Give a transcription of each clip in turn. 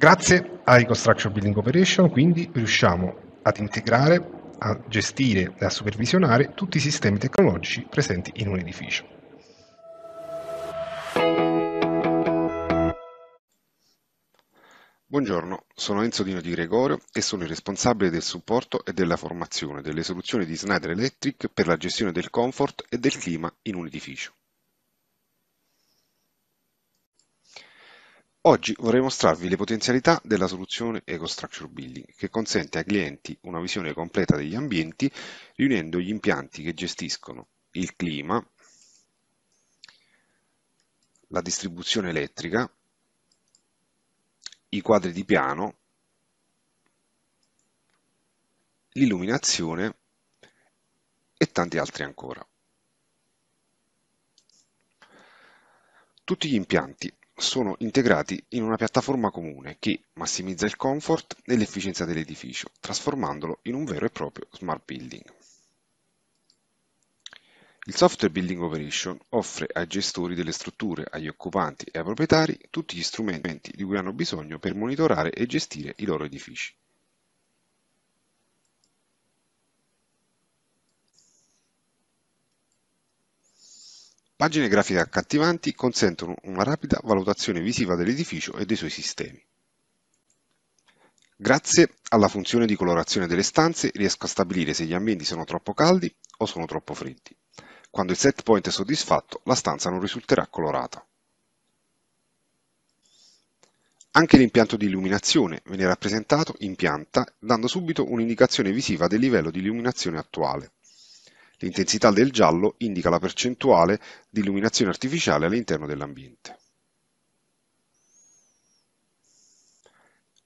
Grazie ai Construction Building Operation quindi riusciamo ad integrare, a gestire e a supervisionare tutti i sistemi tecnologici presenti in un edificio. Buongiorno, sono Enzo Dino Di Gregorio e sono il responsabile del supporto e della formazione delle soluzioni di Snyder Electric per la gestione del comfort e del clima in un edificio. Oggi vorrei mostrarvi le potenzialità della soluzione EcoStructure Building, che consente ai clienti una visione completa degli ambienti riunendo gli impianti che gestiscono il clima, la distribuzione elettrica, i quadri di piano, l'illuminazione e tanti altri ancora. Tutti gli impianti sono integrati in una piattaforma comune che massimizza il comfort e l'efficienza dell'edificio, trasformandolo in un vero e proprio smart building. Il software Building Operation offre ai gestori delle strutture, agli occupanti e ai proprietari tutti gli strumenti di cui hanno bisogno per monitorare e gestire i loro edifici. Pagine grafiche accattivanti consentono una rapida valutazione visiva dell'edificio e dei suoi sistemi. Grazie alla funzione di colorazione delle stanze riesco a stabilire se gli ambienti sono troppo caldi o sono troppo freddi. Quando il set point è soddisfatto, la stanza non risulterà colorata. Anche l'impianto di illuminazione viene rappresentato in pianta dando subito un'indicazione visiva del livello di illuminazione attuale. L'intensità del giallo indica la percentuale di illuminazione artificiale all'interno dell'ambiente.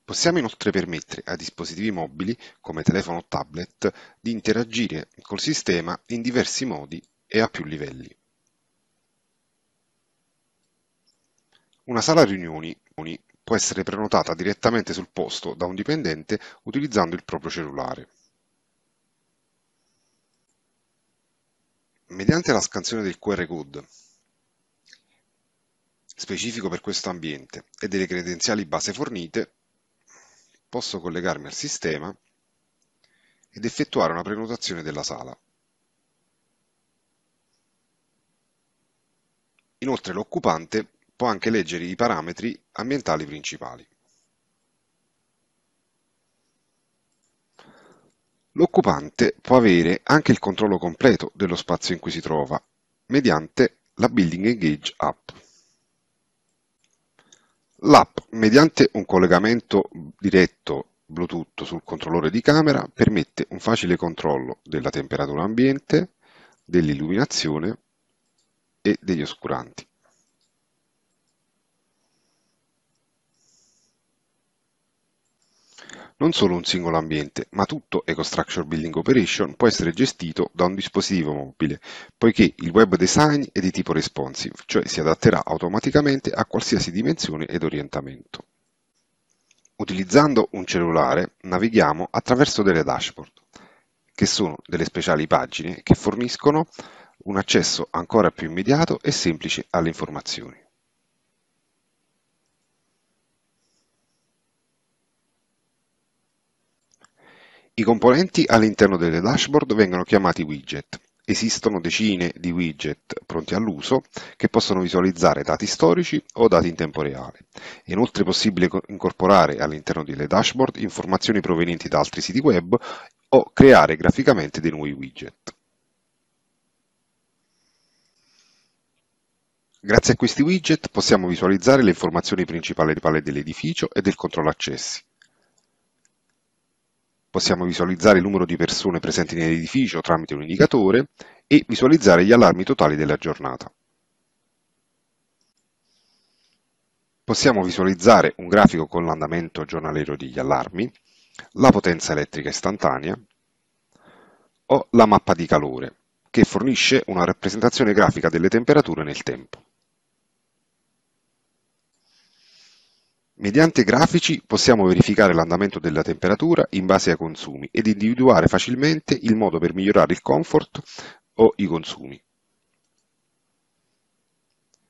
Possiamo inoltre permettere a dispositivi mobili, come telefono o tablet, di interagire col sistema in diversi modi e a più livelli. Una sala riunioni può essere prenotata direttamente sul posto da un dipendente utilizzando il proprio cellulare. mediante la scansione del QR code specifico per questo ambiente e delle credenziali base fornite, posso collegarmi al sistema ed effettuare una prenotazione della sala. Inoltre l'occupante può anche leggere i parametri ambientali principali. L'occupante può avere anche il controllo completo dello spazio in cui si trova, mediante la Building Engage App. L'app, mediante un collegamento diretto Bluetooth sul controllore di camera, permette un facile controllo della temperatura ambiente, dell'illuminazione e degli oscuranti. Non solo un singolo ambiente, ma tutto EcoStructure Building Operation può essere gestito da un dispositivo mobile, poiché il web design è di tipo responsive, cioè si adatterà automaticamente a qualsiasi dimensione ed orientamento. Utilizzando un cellulare navighiamo attraverso delle dashboard, che sono delle speciali pagine che forniscono un accesso ancora più immediato e semplice alle informazioni. I componenti all'interno delle dashboard vengono chiamati widget. Esistono decine di widget pronti all'uso che possono visualizzare dati storici o dati in tempo reale. È inoltre possibile incorporare all'interno delle dashboard informazioni provenienti da altri siti web o creare graficamente dei nuovi widget. Grazie a questi widget possiamo visualizzare le informazioni principali dell'edificio e del controllo accessi. Possiamo visualizzare il numero di persone presenti nell'edificio tramite un indicatore e visualizzare gli allarmi totali della giornata. Possiamo visualizzare un grafico con l'andamento giornaliero degli allarmi, la potenza elettrica istantanea o la mappa di calore, che fornisce una rappresentazione grafica delle temperature nel tempo. Mediante grafici possiamo verificare l'andamento della temperatura in base ai consumi ed individuare facilmente il modo per migliorare il comfort o i consumi.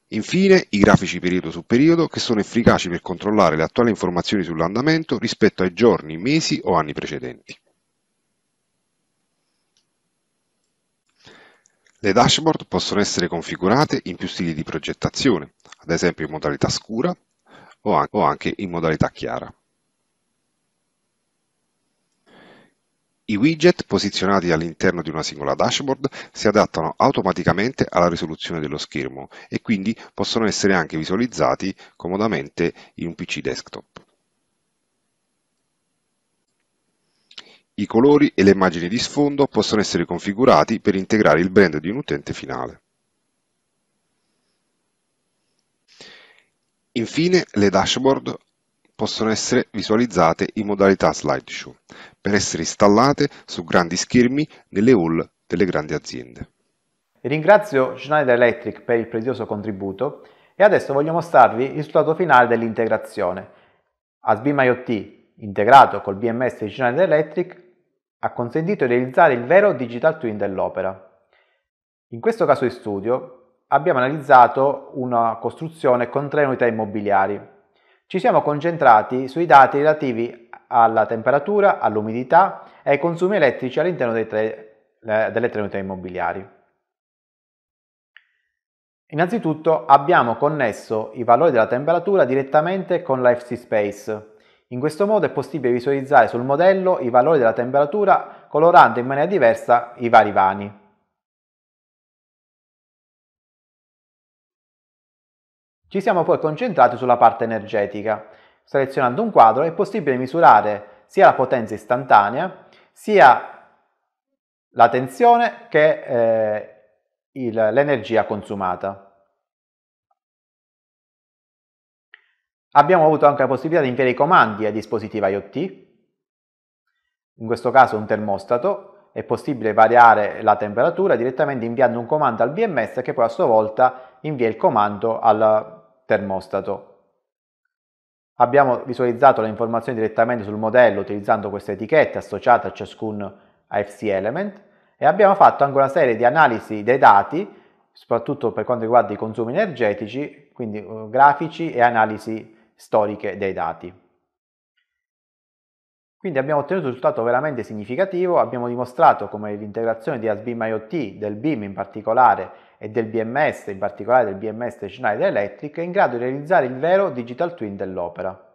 Infine, i grafici periodo su periodo che sono efficaci per controllare le attuali informazioni sull'andamento rispetto ai giorni, mesi o anni precedenti. Le dashboard possono essere configurate in più stili di progettazione, ad esempio in modalità scura, o anche in modalità chiara. I widget posizionati all'interno di una singola dashboard si adattano automaticamente alla risoluzione dello schermo e quindi possono essere anche visualizzati comodamente in un PC desktop. I colori e le immagini di sfondo possono essere configurati per integrare il brand di un utente finale. Infine le dashboard possono essere visualizzate in modalità slideshow per essere installate su grandi schermi nelle hall delle grandi aziende. Ringrazio Schneider Electric per il prezioso contributo e adesso voglio mostrarvi il risultato finale dell'integrazione. ASBIM IoT integrato col BMS di Schneider Electric ha consentito di realizzare il vero digital twin dell'opera. In questo caso di studio abbiamo analizzato una costruzione con tre unità immobiliari. Ci siamo concentrati sui dati relativi alla temperatura, all'umidità e ai consumi elettrici all'interno tre, delle tre unità immobiliari. Innanzitutto abbiamo connesso i valori della temperatura direttamente con l'FC Space. In questo modo è possibile visualizzare sul modello i valori della temperatura colorando in maniera diversa i vari vani. Ci siamo poi concentrati sulla parte energetica. Selezionando un quadro è possibile misurare sia la potenza istantanea, sia la tensione che eh, l'energia consumata. Abbiamo avuto anche la possibilità di inviare i comandi ai dispositivi IoT, in questo caso un termostato, è possibile variare la temperatura direttamente inviando un comando al BMS che poi a sua volta invia il comando al termostato. Abbiamo visualizzato le informazioni direttamente sul modello utilizzando queste etichette associate a ciascun AFC element e abbiamo fatto anche una serie di analisi dei dati, soprattutto per quanto riguarda i consumi energetici, quindi eh, grafici e analisi storiche dei dati. Quindi abbiamo ottenuto un risultato veramente significativo, abbiamo dimostrato come l'integrazione di ASBIM IoT, del BIM in particolare e del BMS, in particolare del BMS Schneider Electric, è in grado di realizzare il vero digital twin dell'opera.